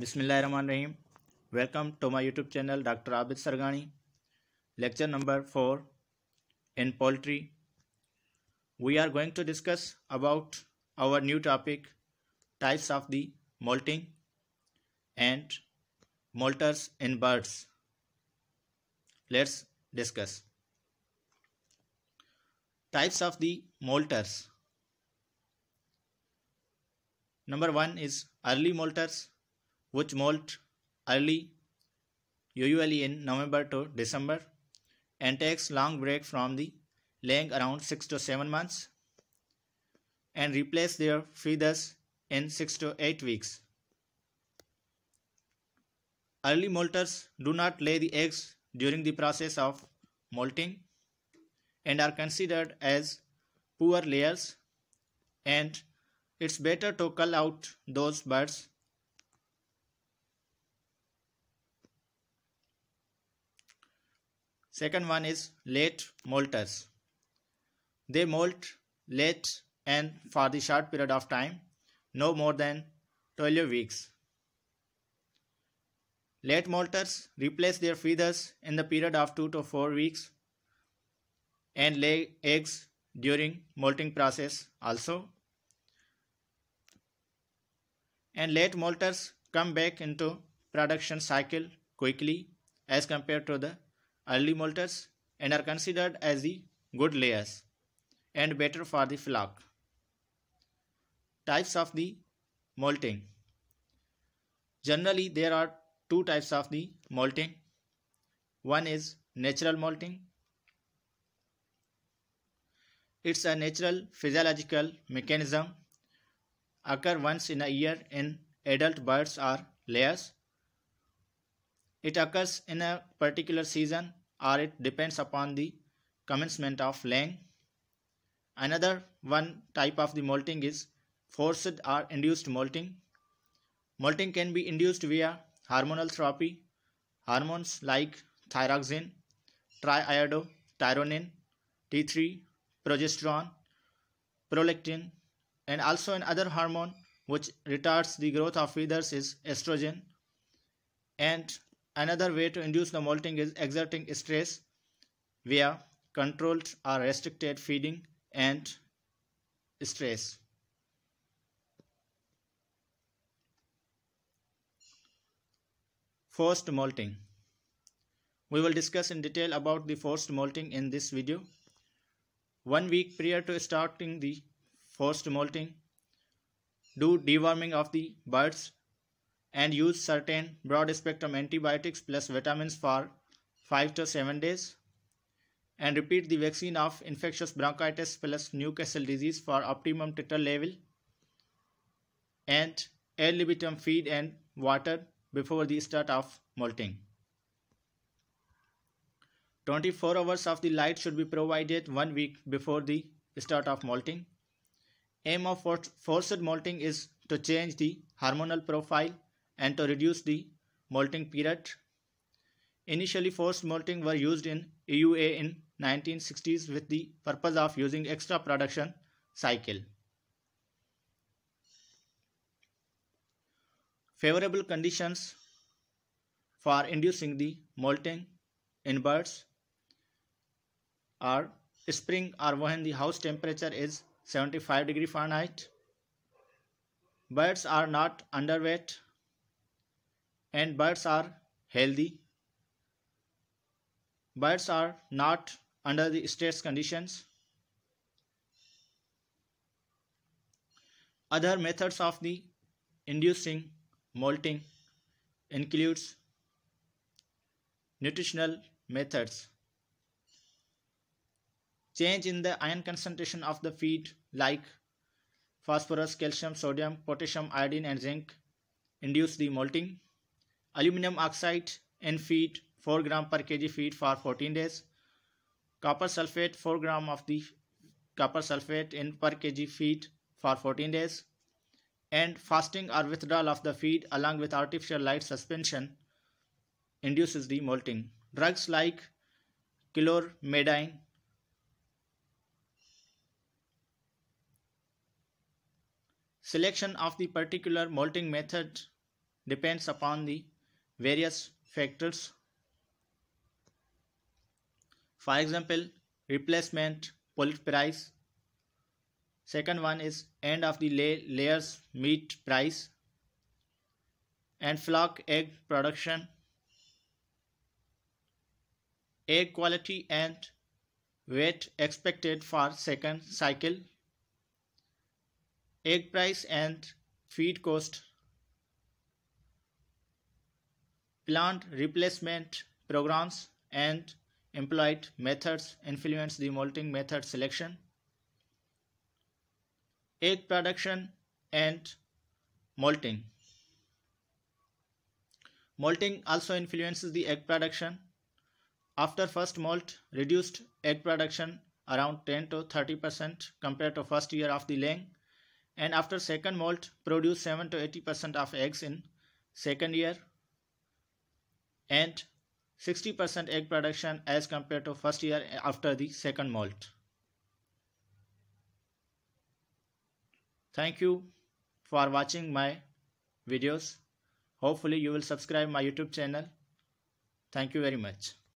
Bismillah Rahman Rahim. Welcome to my YouTube channel, Dr. Abid Sargani. Lecture number 4 in poultry. We are going to discuss about our new topic, types of the molting and molters in birds. Let's discuss. Types of the molters. Number 1 is early molters which molt early usually in November to December and takes long break from the laying around 6 to 7 months and replace their feathers in 6 to 8 weeks. Early molters do not lay the eggs during the process of molting and are considered as poor layers and it's better to cull out those birds Second one is late molters. They molt late and for the short period of time, no more than 12 weeks. Late molters replace their feathers in the period of 2 to 4 weeks and lay eggs during molting process also. And late molters come back into production cycle quickly as compared to the early molters and are considered as the good layers and better for the flock. Types of the molting. Generally, there are two types of the molting. One is natural molting. It's a natural physiological mechanism occur once in a year in adult birds or layers. It occurs in a particular season or it depends upon the commencement of laying. Another one type of the molting is forced or induced molting. Molting can be induced via hormonal therapy. Hormones like thyroxine, triiodo, T3, progesterone, prolactin, and also another hormone which retards the growth of feathers is estrogen and Another way to induce the molting is exerting stress via controlled or restricted feeding and stress. Forced molting. We will discuss in detail about the forced molting in this video. One week prior to starting the forced molting, do deworming of the birds and use certain broad spectrum antibiotics plus vitamins for 5 to 7 days and repeat the vaccine of infectious bronchitis plus Newcastle disease for optimum titer level and air libitum feed and water before the start of molting. 24 hours of the light should be provided one week before the start of molting. Aim of forced molting is to change the hormonal profile and to reduce the molting period. Initially forced molting were used in EUA in 1960s with the purpose of using extra production cycle. Favorable conditions for inducing the molting in birds are spring or when the house temperature is 75 degree Fahrenheit. Birds are not underweight and birds are healthy. Birds are not under the stress conditions. Other methods of the inducing molting includes nutritional methods change in the iron concentration of the feed like phosphorus calcium sodium potassium iodine and zinc induce the molting aluminum oxide in feed 4 gram per kg feed for 14 days copper sulfate 4 gram of the copper sulfate in per kg feed for 14 days and fasting or withdrawal of the feed along with artificial light suspension induces the molting. Drugs like chloramidine selection of the particular molting method depends upon the various factors. For example, replacement, polit price. Second one is end of the lay layers meat price and flock egg production, egg quality and weight expected for second cycle, egg price and feed cost Plant replacement programs and employed methods influence the molting method selection. Egg production and molting. Molting also influences the egg production. After first molt, reduced egg production around 10 to 30 percent compared to first year of the laying and after second molt produce 7 to 80 percent of eggs in second year and 60% egg production as compared to first year after the second molt. Thank you for watching my videos. Hopefully you will subscribe my YouTube channel. Thank you very much.